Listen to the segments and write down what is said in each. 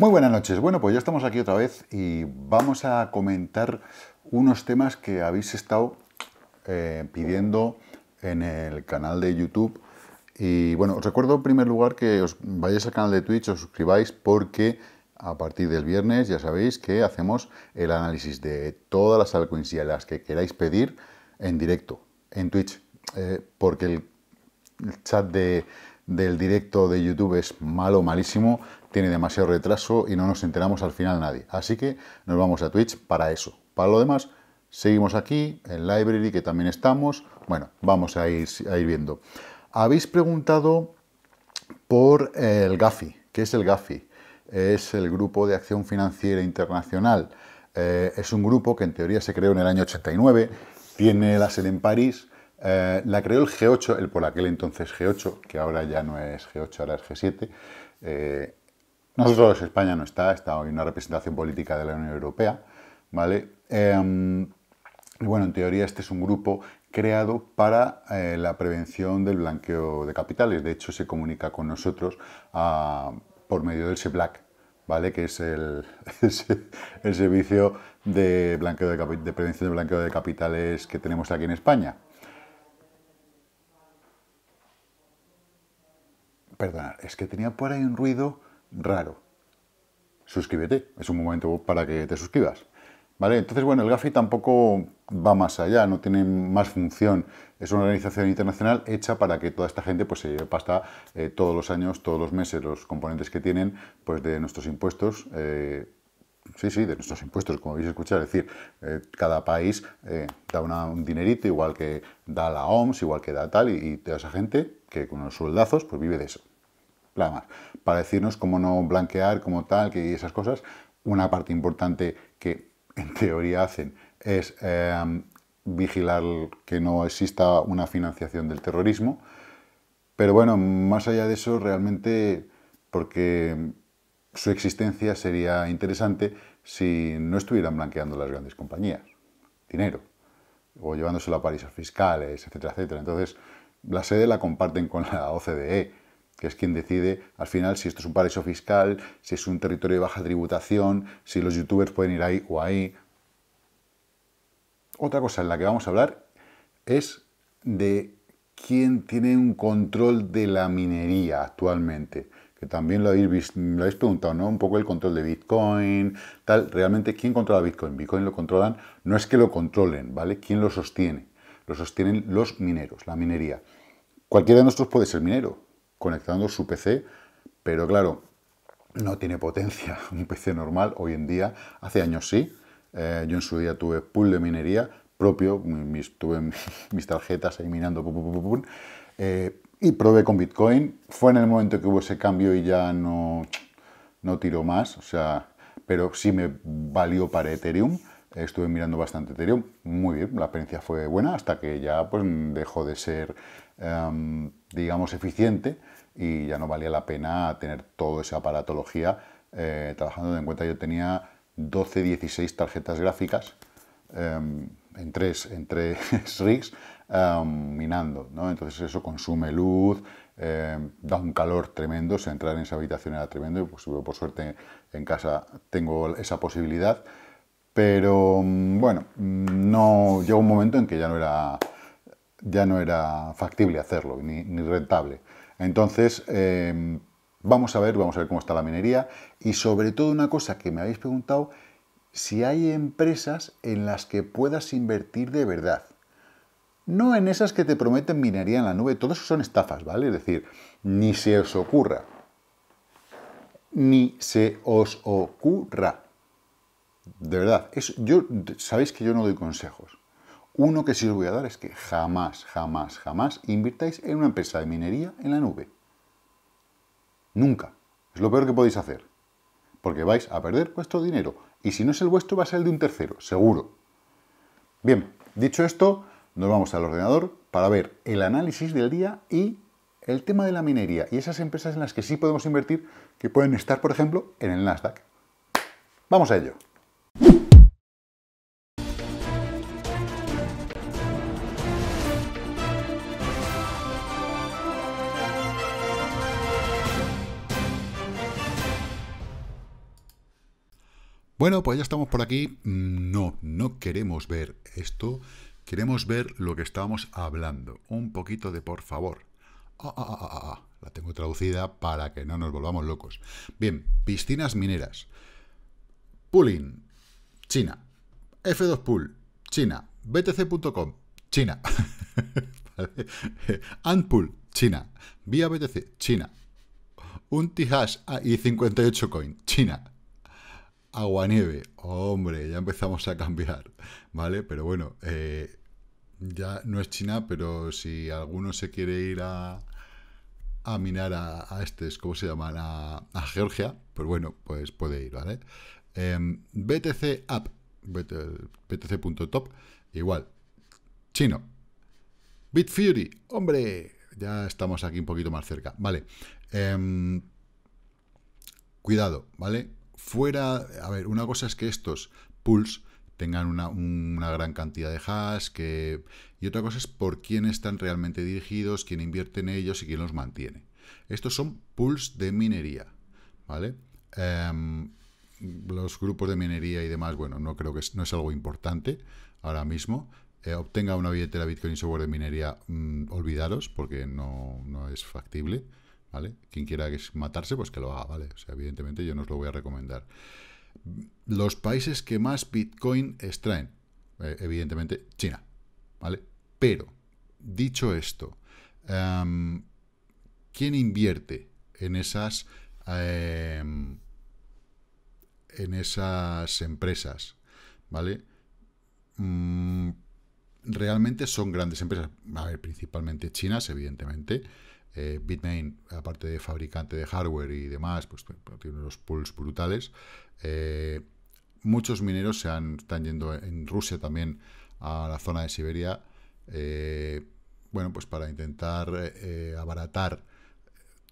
Muy buenas noches. Bueno, pues ya estamos aquí otra vez y vamos a comentar unos temas que habéis estado eh, pidiendo en el canal de YouTube. Y bueno, os recuerdo en primer lugar que os vayáis al canal de Twitch, os suscribáis porque a partir del viernes ya sabéis que hacemos el análisis de todas las altcoins y las que queráis pedir en directo, en Twitch, eh, porque el chat del directo de YouTube es malo, malísimo, tiene demasiado retraso y no nos enteramos al final nadie. Así que nos vamos a Twitch para eso. Para lo demás, seguimos aquí, en Library, que también estamos. Bueno, vamos a ir, viendo. Habéis preguntado por el GAFI. ¿Qué es el GAFI? Es el Grupo de Acción Financiera Internacional. Eh, es un grupo que en teoría se creó en el año 89, tiene la sede en París, eh, la creó el G8, el por aquel entonces G8, que ahora ya no es G8, ahora es G7. Nosotros, España no está, está hoy una representación política de la Unión Europea, ¿vale? Em, bueno, en teoría este es un grupo creado para eh, la prevención del blanqueo de capitales. De hecho, se comunica con nosotros ah, por medio del SEBLAC, ¿vale? que es el, servicio de, blanqueo de, de prevención del blanqueo de capitales que tenemos aquí en España. Perdonad, es que tenía por ahí un ruido raro. Suscríbete, es un momento para que te suscribas. ¿Vale? Entonces, bueno, el GAFI tampoco va más allá, no tiene más función. Es una organización internacional hecha para que toda esta gente pues, se lleve pasta eh, todos los años, todos los meses, los componentes que tienen pues, de nuestros impuestos. Eh, sí, sí, de nuestros impuestos, como habéis escuchado. Es decir, eh, cada país da un dinerito, igual que da la OMS, igual que da tal, y, toda esa gente que con los soldazos pues, vive de eso. Para decirnos cómo no blanquear, como tal, que esas cosas, una parte importante que en teoría hacen es em, vigilar que no exista una financiación del terrorismo. Pero bueno, más allá de eso, realmente, porque su existencia sería interesante si no estuvieran blanqueando las grandes compañías, dinero, o llevándoselo a paraísos fiscales, etcétera, etcétera. Entonces, la sede la comparten con la OCDE, que es quien decide al final si esto es un paraíso fiscal, si es un territorio de baja tributación, si los youtubers pueden ir ahí o ahí. Otra cosa en la que vamos a hablar es de quién tiene un control de la minería actualmente. Que también lo habéis, lo habéis preguntado, ¿no? Un poco el control de Bitcoin, tal. Realmente, ¿quién controla Bitcoin? Bitcoin lo controlan, no es que lo controlen, ¿vale? ¿Quién lo sostiene? Lo sostienen los mineros, la minería. Cualquiera de nosotros puede ser minero, conectando su PC, pero claro, no tiene potencia un PC normal hoy en día. Hace años sí, eh, yo en su día tuve pool de minería propio, tuve mis tarjetas ahí minando, eh, y probé con Bitcoin. Fue en el momento que hubo ese cambio y ya no, no tiró más, o sea, pero sí me valió para Ethereum. Estuve mirando bastante Ethereum, muy bien, la experiencia fue buena hasta que ya pues, dejó de ser Em, digamos, eficiente y ya no valía la pena tener toda esa aparatología eh, trabajando. En cuenta, yo tenía 12, 16 tarjetas gráficas em, en tres, en rigs em, minando, ¿no? Entonces eso consume luz, da un calor tremendo, se entrar en esa habitación era tremendo, pues, por suerte en casa tengo esa posibilidad, pero mm, bueno, mm, no llegó un momento en que ya no era ya no era factible hacerlo, ni, rentable. Entonces, em, vamos a ver, vamos a ver cómo está la minería y sobre todo una cosa que me habéis preguntado, si hay empresas en las que puedas invertir de verdad. No en esas que te prometen minería en la nube, todo eso son estafas, ¿vale? Es decir, ni se os ocurra. Ni se os ocurra. De verdad, es, yo, sabéis que yo no doy consejos. Uno que sí os voy a dar es que jamás, jamás, jamás invirtáis en una empresa de minería en la nube. Nunca. Es lo peor que podéis hacer. Porque vais a perder vuestro dinero. Y si no es el vuestro, va a ser el de un tercero, seguro. Bien, dicho esto, nos vamos al ordenador para ver el análisis del día y el tema de la minería y esas empresas en las que sí podemos invertir que pueden estar, por ejemplo, en el Nasdaq. Vamos a ello. Bueno, pues ya estamos por aquí. Mm, no, no queremos ver esto. Queremos ver lo que estábamos hablando. Un poquito de por favor. Ah, ah, ah, La tengo traducida para que no nos volvamos locos. Bien, piscinas mineras. Pooling. China. F2 Pool. China. BTC.com. China. Antpool. China. Vía BTC. China. Un t y 58 coin. China. Agua-nieve, Hombre, ya empezamos a cambiar, ¿vale? Pero bueno, eh, ya no es China, pero si alguno se quiere ir a, a minar a, a estos, ¿cómo se llaman? A, Georgia, pues bueno, pues puede ir, ¿vale? Em, BTC App, BTC.top, igual, chino. BitFury, hombre, ya estamos aquí un poquito más cerca, ¿vale? Em, cuidado, ¿vale? fuera, a ver, una cosa es que estos pools tengan una, gran cantidad de hash, que... y otra cosa es por quién están realmente dirigidos, quién invierte en ellos y quién los mantiene. Estos son pools de minería, ¿vale? Em, los grupos de minería y demás, bueno, no creo que no es algo importante ahora mismo. Eh, obtenga una billetera Bitcoin y software de minería, mm, olvidaros, porque no, no es factible. ¿vale? Quien quiera matarse, pues que lo haga, ¿vale? O sea, evidentemente yo no os lo voy a recomendar. Los países que más Bitcoin extraen, eh, evidentemente China, ¿vale? Pero, dicho esto, em, ¿quién invierte en esas, em, en esas empresas, ¿vale? Mm, realmente son grandes empresas, principalmente chinas, evidentemente, eh, Bitmain, aparte de fabricante de hardware y demás, pues, pues tiene unos pools brutales. Eh, muchos mineros se han, están yendo en Rusia también a la zona de Siberia, eh, bueno, pues para intentar abaratar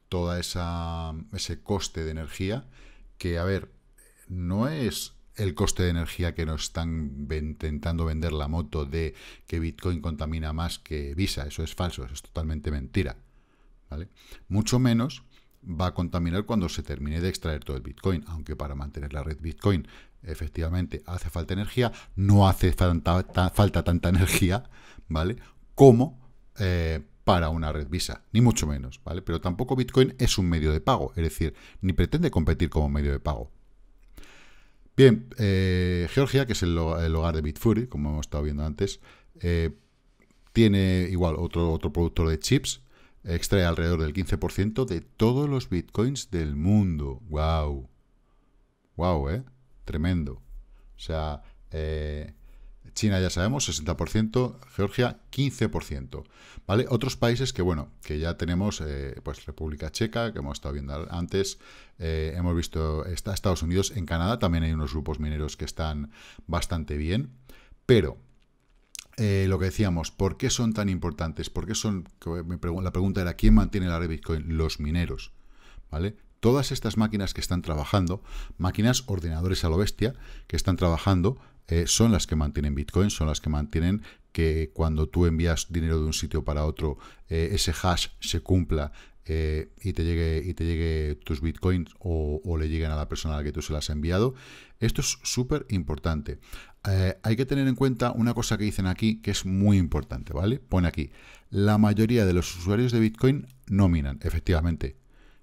todo ese coste de energía, que a ver, no es el coste de energía que nos están intentando vender la moto de que Bitcoin contamina más que Visa, eso es falso, eso es totalmente mentira. Mucho menos va a contaminar cuando se termine de extraer todo el Bitcoin, aunque para mantener la red Bitcoin efectivamente hace falta energía, no hace falta tanta energía, ¿vale? Como eh, para una red Visa, ni mucho menos, ¿vale? Pero tampoco Bitcoin es un medio de pago, es decir, ni pretende competir como medio de pago. Bien, eh, Georgia, que es el, hogar de Bitfury, como hemos estado viendo antes, eh, tiene igual otro, otro productor de chips, extrae alrededor del 15% de todos los bitcoins del mundo. ¡Wow! ¡Wow, eh! Tremendo. O sea, eh, China ya sabemos, 60%, Georgia 15%. ¿Vale? Otros países que, bueno, que ya tenemos, eh, pues República Checa, que hemos estado viendo antes, eh, hemos visto Estados Unidos, en Canadá también hay unos grupos mineros que están bastante bien, pero eh, lo que decíamos, ¿por qué son tan importantes? ¿Por qué son, la pregunta era, ¿quién mantiene la red Bitcoin? Los mineros, ¿vale? Todas estas máquinas que están trabajando, máquinas, ordenadores a lo bestia, que están trabajando, eh, son las que mantienen Bitcoin, son las que mantienen que cuando tú envías dinero de un sitio para otro, eh, ese hash se cumpla y, te llegue, y te llegue tus bitcoins o, o, le lleguen a la persona a la que tú se las has enviado. Esto es súper importante. Eh, hay que tener en cuenta una cosa que dicen aquí que es muy importante, ¿vale? Pone aquí, la mayoría de los usuarios de Bitcoin no minan, efectivamente.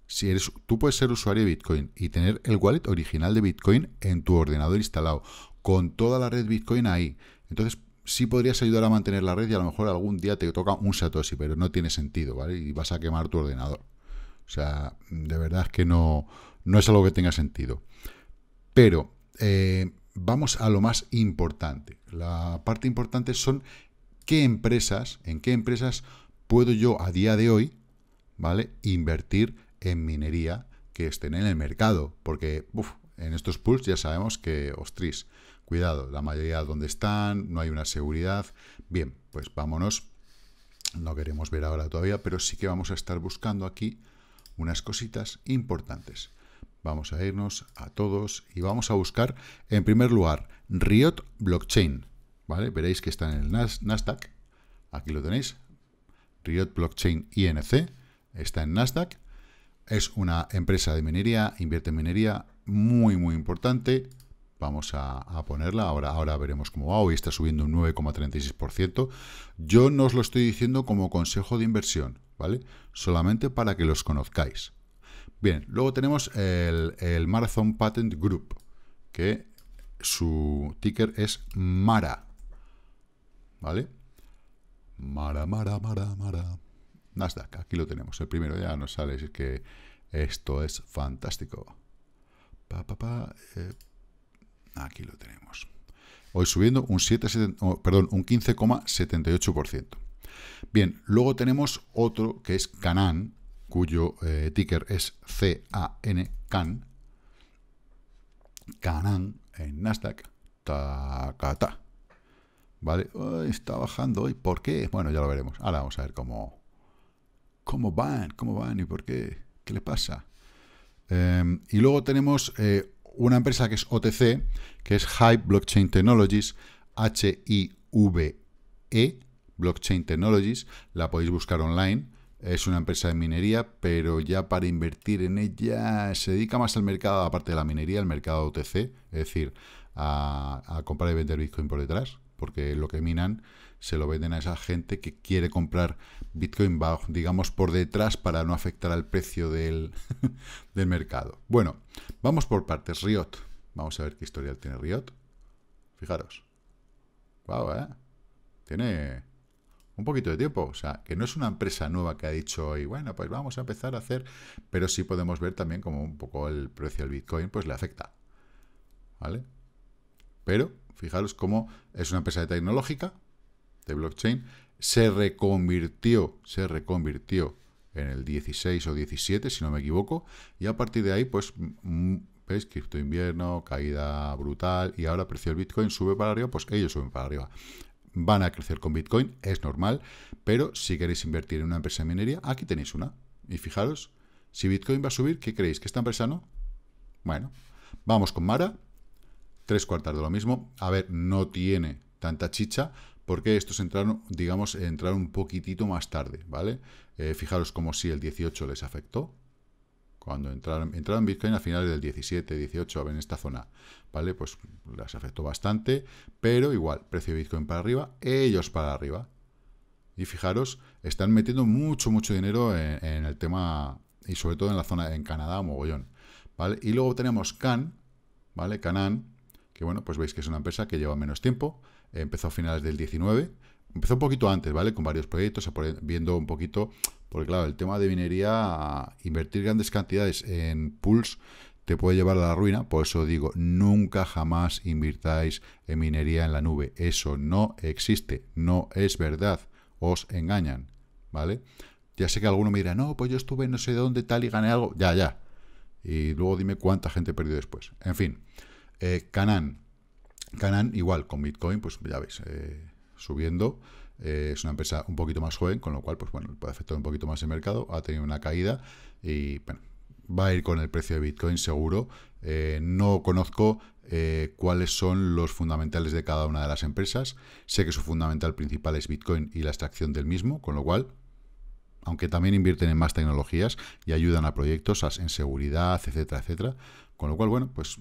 Si eres, tú puedes ser usuario de Bitcoin y tener el wallet original de Bitcoin en tu ordenador instalado, con toda la red Bitcoin ahí. Entonces, sí podrías ayudar a mantener la red y a lo mejor algún día te toca un Satoshi, pero no tiene sentido, ¿vale? Y vas a quemar tu ordenador. O sea, de verdad es que no, no es algo que tenga sentido. Pero eh, vamos a lo más importante. La parte importante son qué empresas, en qué empresas puedo yo a día de hoy, ¿vale? Invertir en minería que estén en el mercado, porque en estos pools ya sabemos que, ostris, cuidado, la mayoría donde están, no hay una seguridad. Bien, pues vámonos. No queremos ver ahora todavía, pero sí que vamos a estar buscando aquí unas cositas importantes. Vamos a irnos a todos y vamos a buscar, en primer lugar, Riot Blockchain. ¿vale? Veréis que está en el Nasdaq. Aquí lo tenéis. Riot Blockchain INC. Está en Nasdaq. Es una empresa de minería, invierte en minería muy, muy importante. Vamos a, ponerla, ahora, ahora veremos cómo va. Hoy está subiendo un 9,36%. Yo no os lo estoy diciendo como consejo de inversión, ¿vale? Solamente para que los conozcáis. Bien, luego tenemos el, Marathon Patent Group, que su ticker es MARA. ¿Vale? Mara, Mara, Mara, Mara. Nasdaq, aquí lo tenemos. El primero ya nos sale, es que esto es fantástico. Pa, pa, eh, aquí lo tenemos. Hoy subiendo un 7, perdón, un 15,78%. Bien, luego tenemos otro que es Canaan, cuyo eh, ticker es CAN, CAN, Canan en Nasdaq, tacata. ¿Vale? está bajando hoy. ¿Por qué? Bueno, ya lo veremos. Ahora vamos a ver cómo, cómo van, cómo van y por qué, qué le pasa. Em, y luego tenemos eh, una empresa que es OTC, que es Hype Blockchain Technologies, H-I-V-E, Blockchain Technologies, la podéis buscar online. Es una empresa de minería, pero ya para invertir en ella se dedica más al mercado, aparte de la minería, al mercado OTC, es decir, a, comprar y vender Bitcoin por detrás, porque lo que minan se lo venden a esa gente que quiere comprar Bitcoin, digamos, por detrás para no afectar al precio del, mercado. Bueno, vamos por partes. Riot. Vamos a ver qué historial tiene Riot. Fijaros. Wow, ¿eh? Tiene un poquito de tiempo. O sea, que no es una empresa nueva que ha dicho hoy, bueno, pues vamos a empezar a hacer, pero sí podemos ver también como un poco el precio del Bitcoin pues le afecta. ¿Vale? Pero fijaros cómo es una empresa tecnológica de blockchain, se reconvirtió, se reconvirtió en el 16 o 17, si no me equivoco, y a partir de ahí, pues mm, veis, cripto invierno, caída brutal, y ahora el precio del Bitcoin sube para arriba, pues ellos suben para arriba van a crecer con Bitcoin, es normal, pero si queréis invertir en una empresa de minería, aquí tenéis una. Y fijaros, si Bitcoin va a subir, ¿qué creéis? ¿Que esta empresa no? Bueno, vamos con Mara, tres cuartas de lo mismo. A ver, no tiene tanta chicha, porque estos entraron, digamos, entraron un poquitito más tarde, ¿vale? Eh, fijaros como si el 18 les afectó, cuando entraron, entraron Bitcoin a finales del 17, 18, en esta zona, ¿vale? Pues las afectó bastante, pero igual, precio de Bitcoin para arriba, ellos para arriba. Y fijaros, están metiendo mucho, mucho dinero en, el tema, y sobre todo en la zona, en Canadá, mogollón, ¿vale? Y luego tenemos Can, ¿vale? Canan, que bueno, pues veis que es una empresa que lleva menos tiempo, empezó a finales del 19, empezó un poquito antes, ¿vale? Con varios proyectos, viendo un poquito porque claro, el tema de minería, invertir grandes cantidades en pools te puede llevar a la ruina. Por eso digo, nunca jamás invirtáis en minería en la nube. Eso no existe, no es verdad. Os engañan, ¿vale? Ya sé que alguno me dirá, no, pues yo estuve no sé de dónde tal y gané algo. Ya, ya. Y luego dime cuánta gente perdió después. En fin, eh, Canaan. igual, con Bitcoin, pues ya veis, eh, subiendo. Eh, es una empresa un poquito más joven, con lo cual, pues bueno, puede afectar un poquito más el mercado. Ha tenido una caída y, bueno, va a ir con el precio de Bitcoin seguro. Eh, no conozco eh, cuáles son los fundamentales de cada una de las empresas. Sé que su fundamental principal es Bitcoin y la extracción del mismo, con lo cual, aunque también invierten en más tecnologías y ayudan a proyectos en seguridad, etcétera, etcétera. Con lo cual, bueno, pues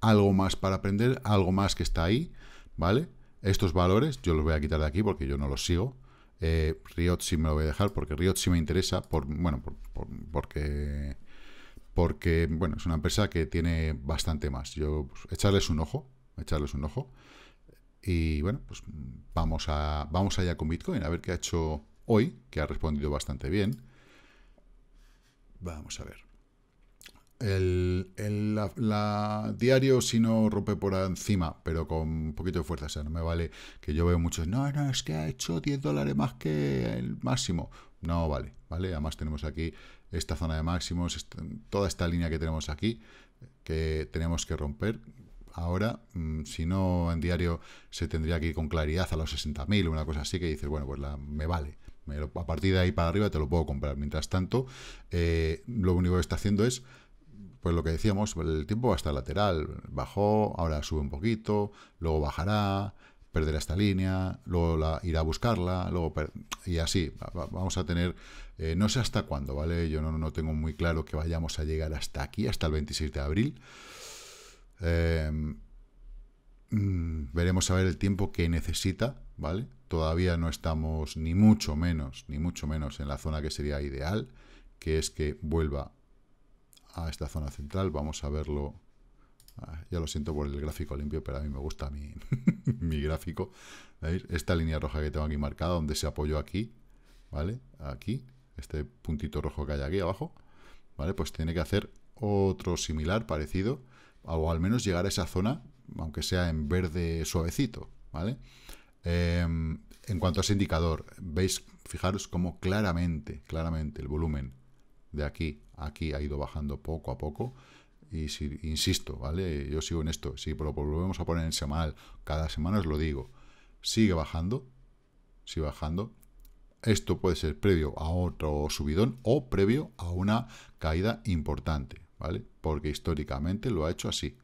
algo más para aprender, algo más que está ahí, ¿vale? estos valores, yo los voy a quitar de aquí porque yo no los sigo. Eh, Riot sí me lo voy a dejar porque Riot sí me interesa, bueno, porque, porque bueno, es una empresa que tiene bastante más. Yo pues, echarles un ojo, echarles un ojo. Y bueno, pues vamos, a, vamos allá con Bitcoin, a ver qué ha hecho hoy, que ha respondido bastante bien. Vamos a ver el, la, diario si no rompe por encima, pero con un poquito de fuerza. O sea, no me vale que yo veo muchos, no, no, es que ha hecho 10 dólares más que el máximo. No vale, ¿vale? Además tenemos aquí esta zona de máximos, toda esta línea que tenemos aquí, que tenemos que romper. Ahora, mm, si no, en diario se tendría que ir con claridad a los 60.000 o una cosa así, que dices, bueno, pues me vale. a partir de ahí para arriba te lo puedo comprar. Mientras tanto, eh, lo único que está haciendo es pues lo que decíamos, el tiempo va a estar lateral, bajó, ahora sube un poquito, luego bajará, perderá esta línea, luego irá a buscarla, luego y así. Vamos a tener, eh, no sé hasta cuándo, ¿vale? Yo no, tengo muy claro que vayamos a llegar hasta aquí, hasta el 26 de abril. Em, mm, veremos a ver el tiempo que necesita, ¿vale? Todavía no estamos ni mucho menos, ni mucho menos en la zona que sería ideal, que es que vuelva a esta zona central. Vamos a verlo. Ah, ya lo siento por el gráfico limpio, pero a mí me gusta mi, gráfico. Esta línea roja que tengo aquí marcada, donde se apoyó aquí, ¿vale? Aquí, este puntito rojo que hay aquí abajo, ¿vale? Pues tiene que hacer otro similar, parecido, o al menos llegar a esa zona, aunque sea en verde suavecito, ¿vale? Em, en cuanto a ese indicador, veis, fijaros cómo claramente, claramente el volumen de aquí aquí ha ido bajando poco a poco. Y si, insisto, ¿vale? Yo sigo en esto. Si lo volvemos a poner en semanal, cada semana os lo digo. Sigue bajando, sigue bajando. Esto puede ser previo a otro subidón o previo a una caída importante, ¿vale? Porque históricamente lo ha hecho así.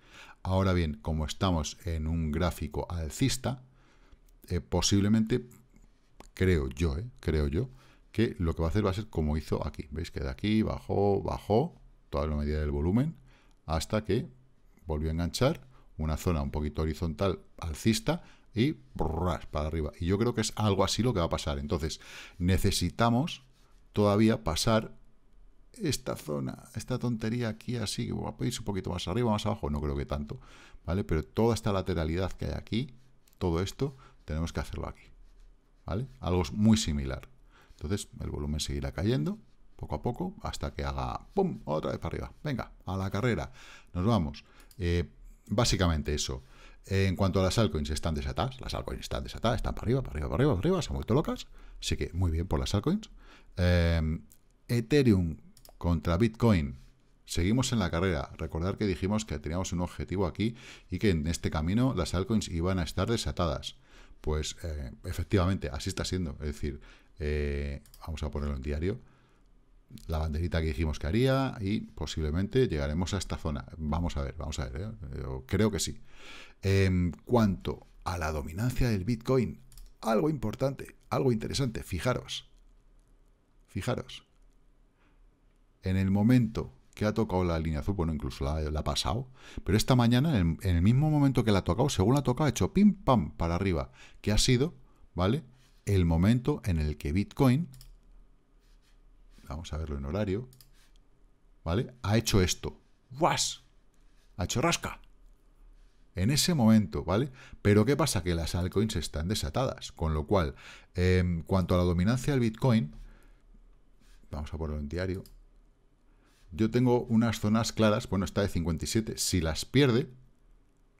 Ahora bien, como estamos en un gráfico alcista, eh, posiblemente, creo yo, eh, creo yo, que lo que va a hacer va a ser como hizo aquí. Veis que de aquí bajó, bajó, toda la medida del volumen, hasta que volvió a enganchar una zona un poquito horizontal alcista y para arriba. Y yo creo que es algo así lo que va a pasar. Entonces, necesitamos todavía pasar esta zona, esta tontería aquí así, que voy a un poquito más arriba, más abajo, no creo que tanto, ¿vale? Pero toda esta lateralidad que hay aquí, todo esto, tenemos que hacerlo aquí, ¿vale? Algo muy similar. Entonces el volumen seguirá cayendo poco a poco hasta que haga ¡pum! otra vez para arriba. Venga, a la carrera. Nos vamos. Eh, básicamente eso. En cuanto a las altcoins, están desatadas. Las altcoins están desatadas, están para arriba, para arriba, para arriba, para arriba. Se han vuelto locas. Así que muy bien por las altcoins. Em, Ethereum contra Bitcoin. Seguimos en la carrera. Recordar que dijimos que teníamos un objetivo aquí y que en este camino las altcoins iban a estar desatadas. Pues eh, efectivamente, así está siendo. Es decir, eh, vamos a ponerlo en diario, la banderita que dijimos que haría y posiblemente llegaremos a esta zona. Vamos a ver, vamos a ver, ¿eh? creo que sí. En cuanto a la dominancia del Bitcoin, algo importante, algo interesante, fijaros, fijaros, en el momento que ha tocado la línea azul, bueno, incluso la, ha pasado, pero esta mañana, en, en, el mismo momento que la ha tocado, según la ha tocado, ha hecho pim pam para arriba, que ha sido, ¿vale? el momento en el que Bitcoin, vamos a verlo en horario, ¿vale? Ha hecho esto. ¡Guas! Ha hecho rasca. En ese momento, ¿vale? Pero ¿qué pasa? Que las altcoins están desatadas. Con lo cual, en em, cuanto a la dominancia del Bitcoin, vamos a ponerlo en diario, yo tengo unas zonas claras, bueno, está de 57, si las pierde,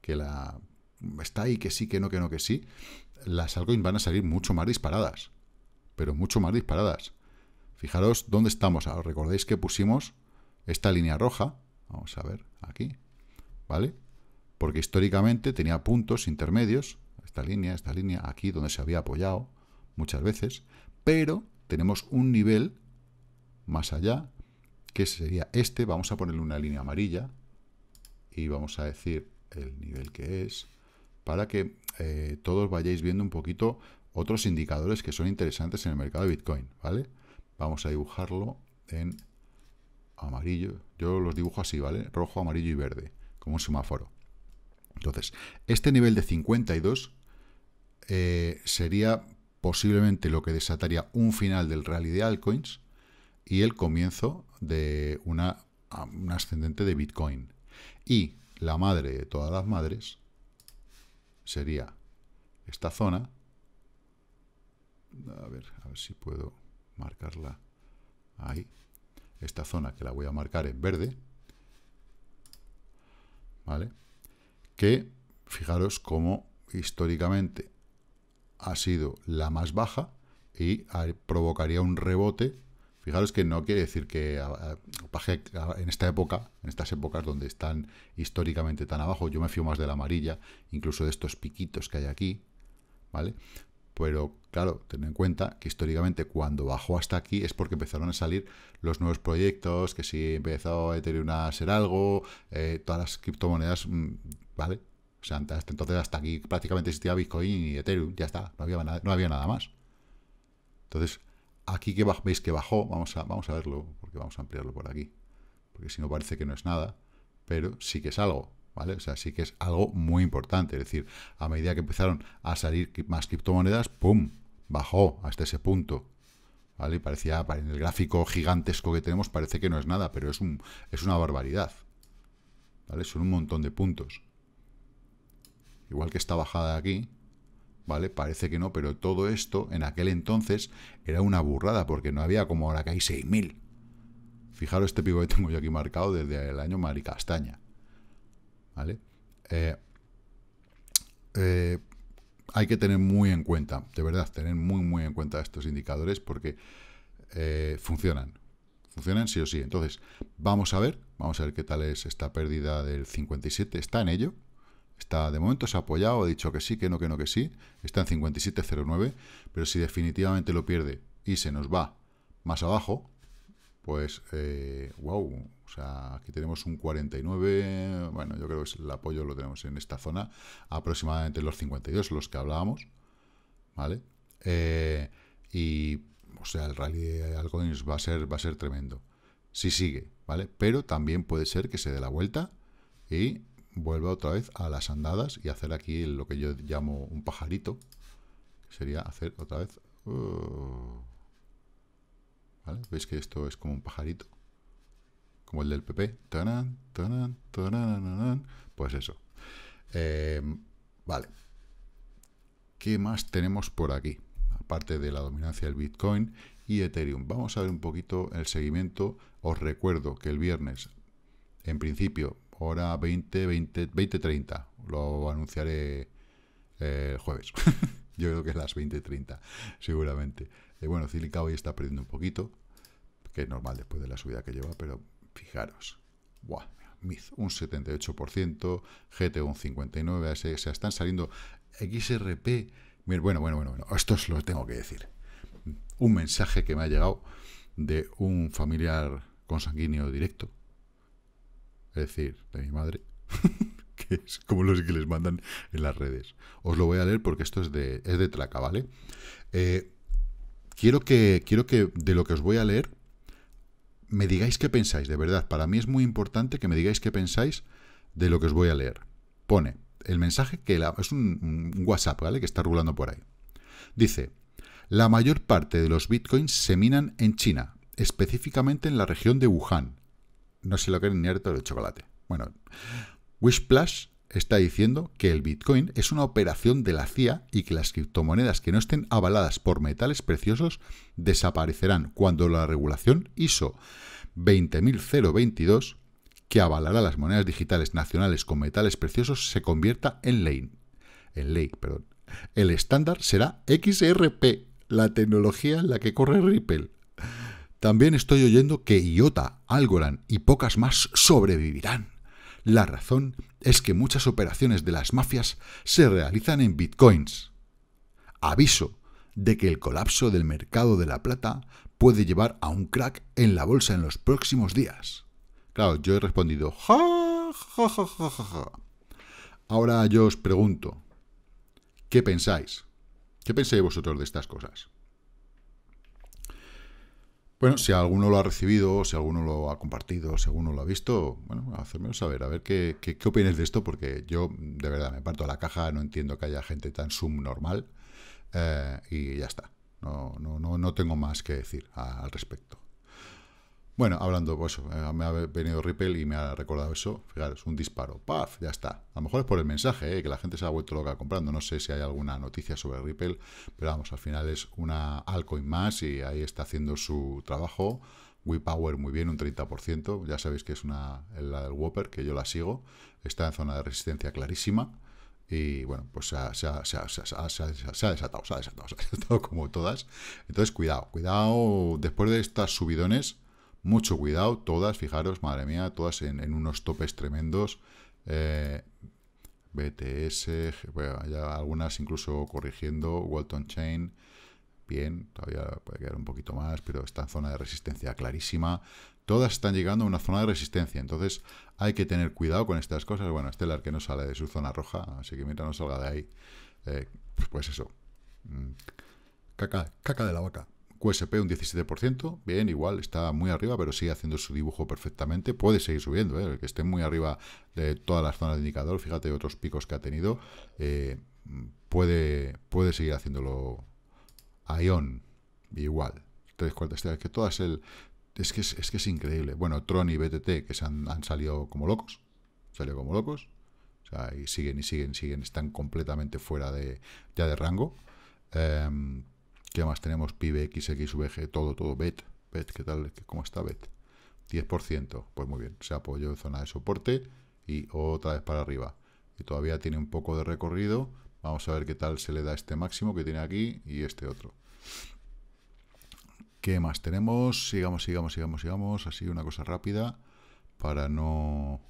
que la está ahí, que sí, que no, que no, que sí, las altcoins van a salir mucho más disparadas. Pero mucho más disparadas. Fijaros dónde estamos. Ahora, recordéis que pusimos esta línea roja. Vamos a ver, aquí. ¿Vale? Porque históricamente tenía puntos intermedios. Esta línea, esta línea, aquí donde se había apoyado muchas veces. Pero tenemos un nivel más allá, que sería este. Vamos a ponerle una línea amarilla. Y vamos a decir el nivel que es para que eh, todos vayáis viendo un poquito otros indicadores que son interesantes en el mercado de Bitcoin, ¿vale? Vamos a dibujarlo en amarillo. Yo los dibujo así, ¿vale? Rojo, amarillo y verde, como un semáforo. Entonces, este nivel de 52 eh, sería posiblemente lo que desataría un final del rally de altcoins y el comienzo de una, ascendente de Bitcoin. Y la madre de todas las madres, sería esta zona. A ver, a ver si puedo marcarla ahí. Esta zona que la voy a marcar en verde. ¿Vale? Que, fijaros cómo históricamente ha sido la más baja y provocaría un rebote Fijaros que no quiere decir que en esta época, en estas épocas donde están históricamente tan abajo, yo me fío más de la amarilla, incluso de estos piquitos que hay aquí, ¿vale? Pero claro, ten en cuenta que históricamente cuando bajó hasta aquí es porque empezaron a salir los nuevos proyectos, que si empezó Ethereum a ser algo, eh, todas las criptomonedas, mm, ¿vale? O sea, hasta entonces hasta aquí prácticamente existía Bitcoin y Ethereum, ya está, no había, no había nada más. Entonces, Aquí que veis que bajó, vamos a, vamos a verlo, porque vamos a ampliarlo por aquí. Porque si no parece que no es nada, pero sí que es algo, ¿vale? O sea, sí que es algo muy importante. Es decir, a medida que empezaron a salir más criptomonedas, ¡pum! Bajó hasta ese punto. ¿Vale? Parecía, en el gráfico gigantesco que tenemos, parece que no es nada, pero es, un, es una barbaridad. ¿Vale? Son un montón de puntos. Igual que esta bajada aquí, ¿vale? Parece que no, pero todo esto en aquel entonces era una burrada, porque no había como ahora que hay 6.000. Fijaros este pico que tengo yo aquí marcado desde el año Maricastaña, ¿vale? Eh, eh, hay que tener muy en cuenta, de verdad, tener muy, muy en cuenta estos indicadores porque eh, funcionan. Funcionan sí o sí. Entonces, vamos a ver, vamos a ver qué tal es esta pérdida del 57. Está en ello, Está, de momento se ha apoyado, ha dicho que sí, que no, que no, que sí. Está en 57.09, pero si definitivamente lo pierde y se nos va más abajo, pues, wow, eh, o sea, aquí tenemos un 49, bueno, yo creo que el apoyo lo tenemos en esta zona, aproximadamente los 52, los que hablábamos, ¿vale? Eh, y, o sea, el rally de altcoins va a ser, va a ser tremendo, si sigue, ¿vale? Pero también puede ser que se dé la vuelta y vuelva otra vez a las andadas y hacer aquí lo que yo llamo un pajarito. Que sería hacer otra vez... Uh, ¿Veis que esto es como un pajarito? Como el del PP. pues eso. Em, vale. ¿Qué más tenemos por aquí? Aparte de la dominancia del Bitcoin y Ethereum. Vamos a ver un poquito el seguimiento. Os recuerdo que el viernes, en principio, hora 20, 20, 20, 30. Lo anunciaré el eh, jueves. Yo creo que es las 20.30, seguramente. Eh, bueno, Cílica hoy está perdiendo un poquito, que es normal después de la subida que lleva, pero fijaros. un 78%, GT e un 59%, se, sea, están saliendo XRP. bueno, bueno, bueno, bueno, esto es lo tengo que decir. Un mensaje que me ha llegado de un familiar consanguíneo directo, es decir, de mi madre, que es como los que les mandan en las redes. Os lo voy a leer porque esto es de, es de Traca, ¿vale? Eh, quiero, que, quiero que de lo que os voy a leer me digáis qué pensáis, de verdad. Para mí es muy importante que me digáis qué pensáis de lo que os voy a leer. Pone el mensaje que es un, un WhatsApp, ¿vale? Que está rulando por ahí. Dice, la mayor parte de los bitcoins se minan en China, específicamente en la región de Wuhan, no se lo quieren ni harto el chocolate. Bueno, Plus está diciendo que el Bitcoin es una operación de la CIA y que las criptomonedas que no estén avaladas por metales preciosos desaparecerán cuando la regulación ISO 20022, que avalará las monedas digitales nacionales con metales preciosos, se convierta en ley. En ley perdón. El estándar será XRP, la tecnología en la que corre Ripple. También estoy oyendo que Iota, Algorand y pocas más sobrevivirán. La razón es que muchas operaciones de las mafias se realizan en bitcoins. Aviso de que el colapso del mercado de la plata puede llevar a un crack en la bolsa en los próximos días. Claro, yo he respondido, Ahora yo os pregunto, ¿qué pensáis? ¿Qué pensáis vosotros de estas cosas? Bueno, si alguno lo ha recibido, si alguno lo ha compartido, si alguno lo ha visto, bueno, hacérmelo saber, a ver qué, qué, qué opinas de esto, porque yo de verdad me parto la caja, no entiendo que haya gente tan subnormal eh, y ya está. No, no, no, no tengo más que decir al respecto. Bueno, hablando, pues eh, me ha venido Ripple y me ha recordado eso. Fijaros, un disparo. ¡Paf! Ya está. A lo mejor es por el mensaje, eh, que la gente se ha vuelto loca comprando. No sé si hay alguna noticia sobre Ripple, pero vamos, al final es una altcoin más y ahí está haciendo su trabajo. WePower muy bien, un 30%. Ya sabéis que es una la del Whopper, que yo la sigo. Está en zona de resistencia clarísima. Y bueno, pues se ha desatado, se ha desatado, se ha desatado como todas. Entonces, cuidado, cuidado. Después de estas subidones, mucho cuidado, todas, fijaros, madre mía, todas en, unos topes tremendos. Eh, BTS, bueno, algunas incluso corrigiendo, Walton Chain, bien, todavía puede quedar un poquito más, pero está zona de resistencia clarísima. Todas están llegando a una zona de resistencia, entonces hay que tener cuidado con estas cosas. Bueno, Estelar que no sale de su zona roja, así que mientras no salga de ahí, eh, pues eso, mm, caca, caca de la vaca. QSP un 17%, bien, igual, está muy arriba, pero sigue haciendo su dibujo perfectamente. Puede seguir subiendo, el eh, que esté muy arriba de todas las zonas de indicador, fíjate otros picos que ha tenido, eh, puede, puede seguir haciéndolo. Ion, igual, tres que todas el... Es que es, que es increíble. Bueno, Tron y BTT, que se han, salido como locos, salió como locos, y siguen y siguen, siguen, están completamente fuera de ya de rango. Em, ¿Qué más tenemos? PIB, XXVG, todo, todo. BET, BET, ¿qué tal? ¿Cómo está BET? 10%, pues muy bien, se apoyó en zona de soporte y otra vez para arriba. Y todavía tiene un poco de recorrido. Vamos a ver qué tal se le da este máximo que tiene aquí y este otro. ¿Qué más tenemos? Sigamos, sigamos, sigamos, sigamos. Así una cosa rápida para no...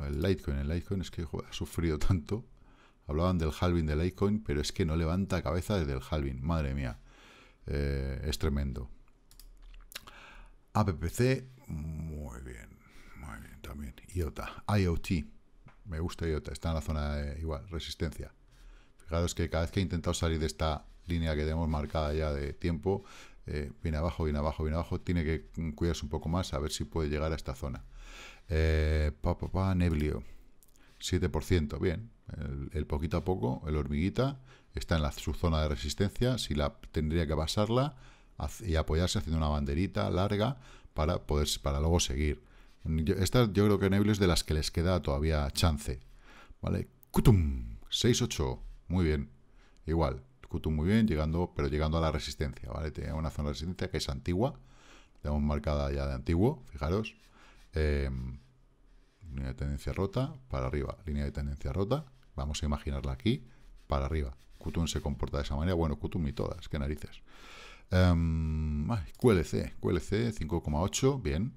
El Litecoin, el Litecoin es que ha sufrido tanto Hablaban del halving de Litecoin, pero es que no levanta cabeza desde el halving. Madre mía, eh, es tremendo. APPC, muy bien, muy bien también. IOTA, IoT, me gusta IOTA, está en la zona eh, igual, resistencia. Fijaros que cada vez que he intentado salir de esta línea que tenemos marcada ya de tiempo, eh, viene abajo, viene abajo, viene abajo, tiene que cuidarse un poco más a ver si puede llegar a esta zona. Eh, pa, pa, pa, Neblio, 7%, bien, el, poquito a poco, el hormiguita, está en la, su zona de resistencia, si la tendría que pasarla y apoyarse haciendo una banderita larga para, poder, para luego seguir. estas esta yo creo que Nebula es de las que les queda todavía chance. ¿Vale? Kutum, 6-8, muy bien. Igual, Kutum muy bien, llegando, pero llegando a la resistencia, ¿vale? tiene una zona de resistencia que es antigua, tenemos marcada ya de antiguo, fijaros. Em, línea de tendencia rota, para arriba, línea de tendencia rota, vamos a imaginarla aquí, para arriba. Qtun se comporta de esa manera, bueno, Kutum y todas, qué narices. Em, QLC, QLC 5,8, bien,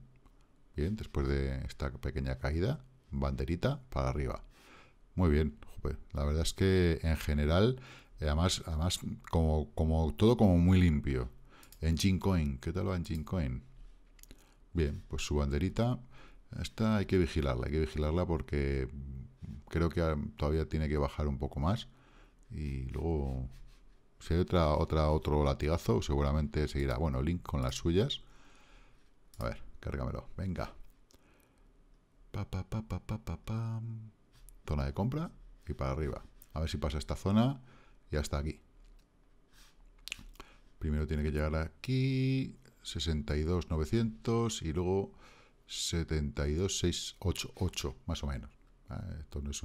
bien, después de esta pequeña caída, banderita para arriba. Muy bien, la verdad es que en general, eh, además, además como, como todo como muy limpio. En Coin, ¿qué tal va en Coin? Bien, pues su banderita esta hay que vigilarla, hay que vigilarla porque creo que todavía tiene que bajar un poco más. Y luego, si hay otra, otra, otro latigazo, seguramente seguirá. Bueno, Link con las suyas. A ver, cárgamelo. Venga. Pa, pa, pa, pa, pa, pa, pa. Zona de compra y para arriba. A ver si pasa esta zona y hasta aquí. Primero tiene que llegar aquí. 62.900 y luego 72,688, más o menos. Ah, esto no es,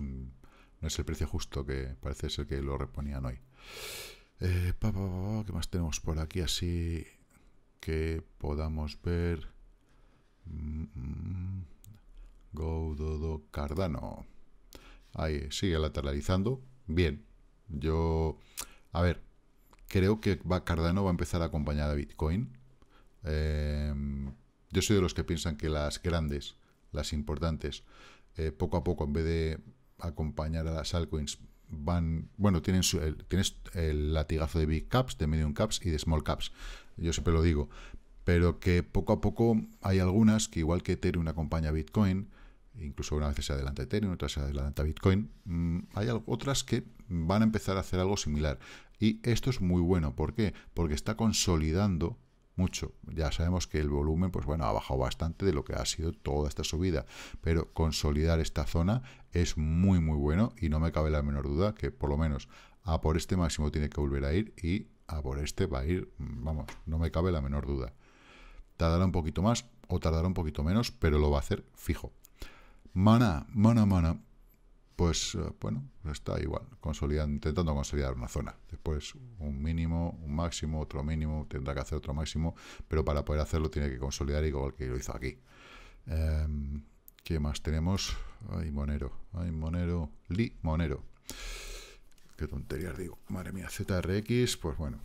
es el precio justo que parece ser que lo reponían hoy. Eh, ¿Qué más tenemos por aquí así que podamos ver? Mm, mm Go, Cardano. Ahí, sigue lateralizando. Bien. Yo, a ver, creo que va, Cardano va a empezar a acompañar a Bitcoin. Eh, yo soy de los que piensan que las grandes, las importantes, eh, poco a poco, en vez de acompañar a las altcoins, van, bueno, tienen el, tienes el latigazo de big caps, de medium caps y de small caps. Yo siempre lo digo, pero que poco a poco hay algunas que igual que Ethereum acompaña a Bitcoin, incluso una vez se adelanta Ethereum, otras se adelanta Bitcoin, mm, hay otras que van a empezar a hacer algo similar. Y esto es muy bueno, ¿por qué? Porque está consolidando mucho. Ya sabemos que el volumen, pues bueno, ha bajado bastante de lo que ha sido toda esta subida, pero consolidar esta zona es muy, muy bueno y no me cabe la menor duda que por lo menos a por este máximo tiene que volver a ir y a por este va a ir, vamos, no me cabe la menor duda. Tardará un poquito más o tardará un poquito menos, pero lo va a hacer fijo. Mana, mana, mana pues bueno, está igual, intentando consolidar una zona. Después un mínimo, un máximo, otro mínimo, tendrá que hacer otro máximo, pero para poder hacerlo tiene que consolidar igual que lo hizo aquí. Em, ¿Qué más tenemos? Ay, Monero, ay, Monero, Li Monero. Qué tonterías digo. Madre mía, ZRX, pues bueno.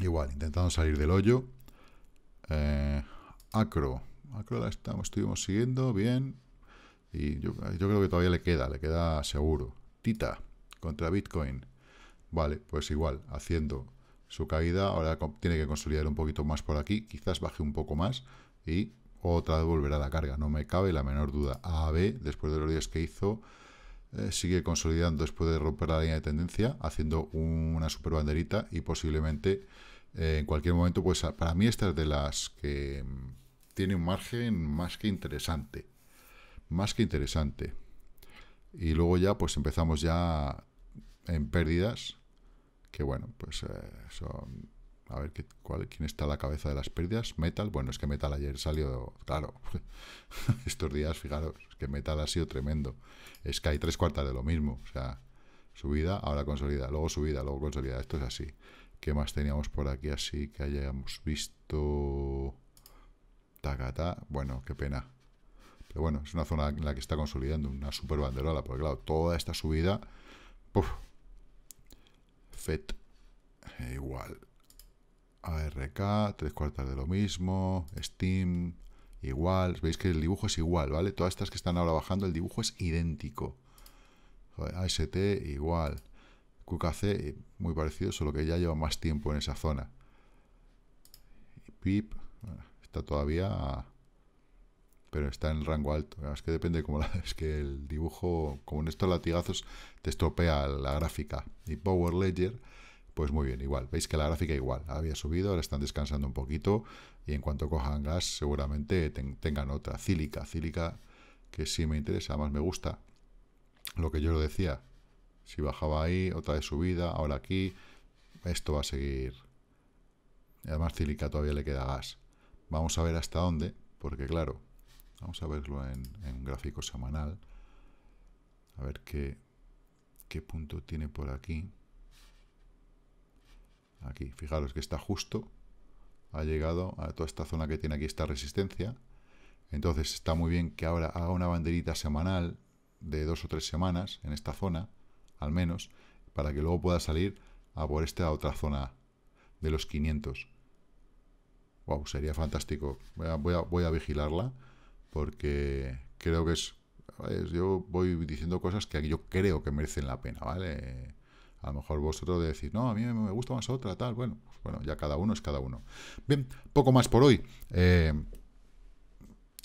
Igual, intentando salir del hoyo. Eh, acro, Acro la estamos, estuvimos siguiendo, bien yo, creo que todavía le queda, le queda seguro. Tita contra Bitcoin. Vale, pues igual, haciendo su caída. Ahora tiene que consolidar un poquito más por aquí. Quizás baje un poco más y otra vez volverá a la carga. No me cabe la menor duda. AAB, después de los días que hizo, eh, sigue consolidando después de romper la línea de tendencia, haciendo una super banderita y posiblemente eh, en cualquier momento, pues para mí esta es de las que mm, tiene un margen más que interesante más que interesante. Y luego ya pues empezamos ya en pérdidas, que bueno, pues eh, son... A ver, ¿quién está a la cabeza de las pérdidas? Metal. Bueno, es que Metal ayer salió, claro, estos días, fijaros, que Metal ha sido tremendo. Es que hay tres cuartas de lo mismo. O sea, subida, ahora consolida, luego subida, luego consolida. Esto es así. ¿Qué más teníamos por aquí así que hayamos visto? Tacata. Bueno, qué pena bueno, es una zona en la que está consolidando una super banderola, porque claro, toda esta subida, puff, FET, eh, igual, ARK, tres cuartas de lo mismo, Steam, igual, veis que el dibujo es igual, ¿vale? Todas estas que están ahora bajando, el dibujo es idéntico. AST igual, QKC eh, muy parecido, solo que ya lleva más tiempo en esa zona. PIP está todavía pero está en el rango alto. Es que depende como la, es que el dibujo, como en estos latigazos, te estropea la gráfica. Y Power Ledger, pues muy bien, igual. Veis que la gráfica igual, había subido, ahora están descansando un poquito y en cuanto cojan gas seguramente tengan otra. Cílica, cílica que sí me interesa, más me gusta. Lo que yo lo decía, si bajaba ahí, otra de subida, ahora aquí, esto va a seguir. Además, Cílica todavía le queda gas. Vamos a ver hasta dónde, porque claro, Vamos a verlo en, un gráfico semanal. A ver qué, punto tiene por aquí. Aquí, fijaros que está justo. Ha llegado a toda esta zona que tiene aquí esta resistencia. Entonces está muy bien que ahora haga una banderita semanal de dos o tres semanas en esta zona, al menos, para que luego pueda salir a por esta otra zona de los 500. Wow, sería fantástico. voy a vigilarla porque creo que es... Yo voy diciendo cosas que yo creo que merecen la pena, ¿vale? A lo mejor vosotros decís, no, a mí me gusta más otra, tal. Bueno, pues bueno, ya cada uno es cada uno. Bien, poco más por hoy. Eh,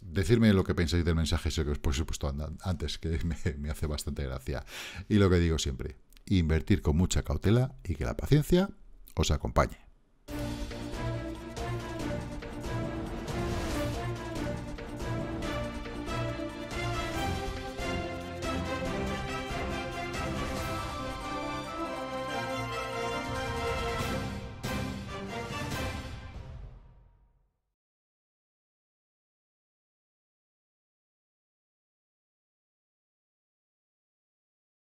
decirme lo que pensáis del mensaje ese que os he puesto antes, que me hace bastante gracia. Y lo que digo siempre, invertir con mucha cautela y que la paciencia os acompañe.